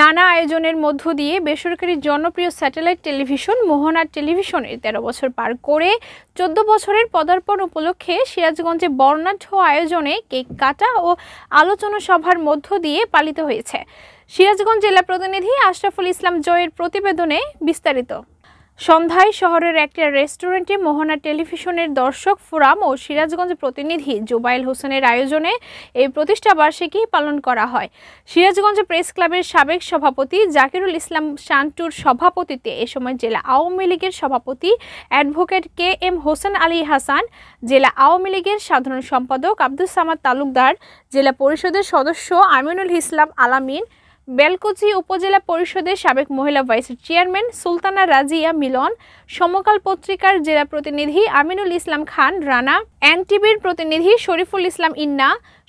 নানা আয়োজনের মধ্য দিয়ে বেসরকারি জনপ্রিয় স্যাটেলাইট টেলিভিশন টেলিভিশন টেলিভিশনের তেরো বছর পার করে চোদ্দ বছরের পদার্পণ উপলক্ষে সিরাজগঞ্জে বর্ণাঢ্য আয়োজনে কেক কাটা ও আলোচনা সভার মধ্য দিয়ে পালিত হয়েছে সিরাজগঞ্জ জেলা প্রতিনিধি আশরাফুল ইসলাম জয়ের প্রতিবেদনে বিস্তারিত সন্ধ্যায় শহরের একটা রেস্টুরেন্টে মোহনা টেলিভিশনের দর্শক ফোরাম ও সিরাজগঞ্জ প্রতিনিধি জোবাইল হোসেনের আয়োজনে এই প্রতিষ্ঠা বার্ষিকী পালন করা হয় সিরাজগঞ্জ প্রেস ক্লাবের সাবেক সভাপতি জাকিরুল ইসলাম শান্টুর সভাপতিত্বে এ সময় জেলা আওয়ামী লীগের সভাপতি advocate K M Hossain Ali Hasan জেলা আওয়ামী লীগের সাধারণ সম্পাদক আব্দুল সামাদ তালুকদার জেলা পরিষদের সদস্য আমিনুল ইসলাম আলামিন বেলকুচি উপজেলা পরিষদের সাবেক মহিলা ভাইস চেয়ারম্যান সুলতানা রাজিয়া মিলন সমকাল পত্রিকার জেলা প্রতিনিধি আমিনুল ইসলাম খান রানা এনটিভির প্রতিনিধি শরীফুল ইসলাম ইন্না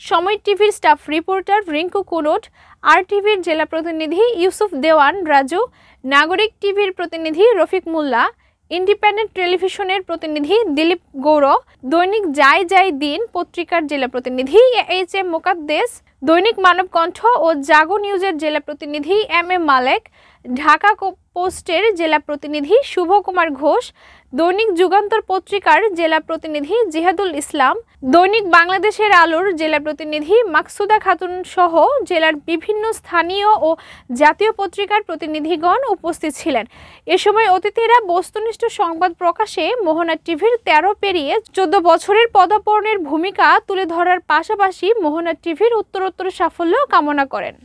সময় টিভির staff reporter Rinku Kurut R টিভির জেলা প্রতিনিধি ইউসুফ দেওয়ান রাজু নাগরিক টিভির প্রতিনিধি রফিক মোল্লা ইন্ডিপেন্ডেন্ট টেলিভিশনের প্রতিনিধি দিলীপ গৌর দৈনিক জায় জায় দিন পত্রিকার জেলা প্রতিনিধি এইচ এম মোকাদ্দেশ দৈনিক মানবকণ্ঠ ও জাগো নিউজের জেলা প্রতিনিধি এম এম মালেক ঢাকা পোস্টের জেলা প্রতিনিধি শুভ কুমার ঘোষ দৈনিক যুগান্তর পত্রিকার জেলা প্রতিনিধি জিহাদুল ইসলাম দৈনিক বাংলাদেশের আলোর জেলা প্রতিনিধি মাকসুদা খাতুন সহ জেলার বিভিন্ন স্থানীয় ও জাতীয় পত্রিকার প্রতিনিধিগণ উপস্থিত ছিলেন এ সময় অতিথিরা বস্তুনিষ্ঠ সংবাদ প্রকাশে মোহনা টিভির তেরো পেরিয়ে চোদ্দ বছরের পদাপর্ণের ভূমিকা তুলে ধরার পাশাপাশি মোহনা টিভির উত্তর সাফল্য কামনা করেন